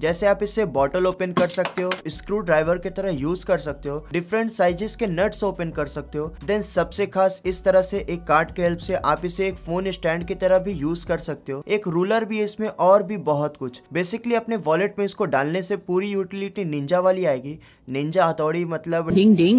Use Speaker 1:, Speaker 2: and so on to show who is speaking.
Speaker 1: जैसे आप इससे बॉटल ओपन कर सकते हो स्क्रू ड्राइवर की तरह यूज कर सकते हो डिफरेंट साइजेस के नट्स ओपन कर सकते हो देन सबसे खास इस तरह से एक कार्ड के हेल्प से आप इसे एक फोन स्टैंड की तरह भी यूज कर सकते हो एक रूलर भी इसमें और भी बहुत कुछ बेसिकली अपने वॉलेट में इसको डालने से पूरी यूटिलिटी निंजा वाली आएगी निंजा हथौड़ी मतलब डिंग डिंग